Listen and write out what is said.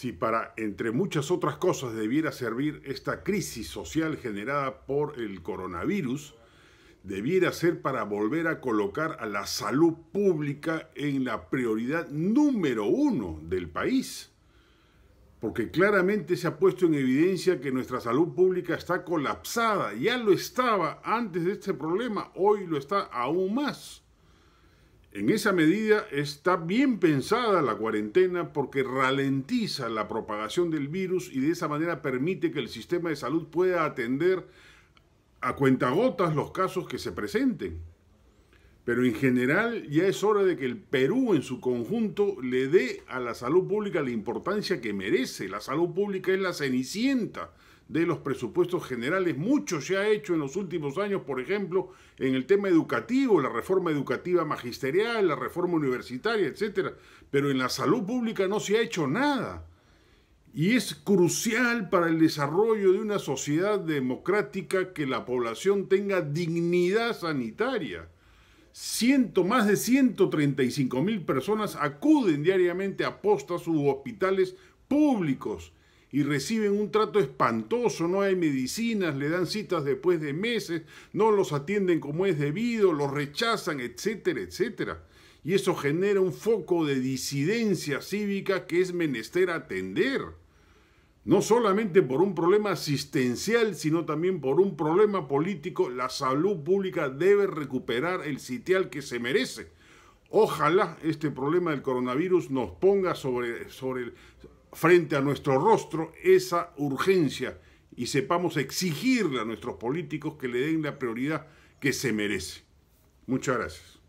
si para, entre muchas otras cosas, debiera servir esta crisis social generada por el coronavirus, debiera ser para volver a colocar a la salud pública en la prioridad número uno del país. Porque claramente se ha puesto en evidencia que nuestra salud pública está colapsada. Ya lo estaba antes de este problema, hoy lo está aún más. En esa medida está bien pensada la cuarentena porque ralentiza la propagación del virus y de esa manera permite que el sistema de salud pueda atender a cuentagotas los casos que se presenten. Pero en general ya es hora de que el Perú en su conjunto le dé a la salud pública la importancia que merece. La salud pública es la cenicienta de los presupuestos generales. Mucho se ha hecho en los últimos años, por ejemplo, en el tema educativo, la reforma educativa magisterial, la reforma universitaria, etc. Pero en la salud pública no se ha hecho nada. Y es crucial para el desarrollo de una sociedad democrática que la población tenga dignidad sanitaria. Ciento, más de 135 mil personas acuden diariamente a postas u hospitales públicos y reciben un trato espantoso, no hay medicinas, le dan citas después de meses, no los atienden como es debido, los rechazan, etcétera, etcétera. Y eso genera un foco de disidencia cívica que es menester atender. No solamente por un problema asistencial, sino también por un problema político, la salud pública debe recuperar el sitial que se merece. Ojalá este problema del coronavirus nos ponga sobre, sobre, frente a nuestro rostro esa urgencia y sepamos exigirle a nuestros políticos que le den la prioridad que se merece. Muchas gracias.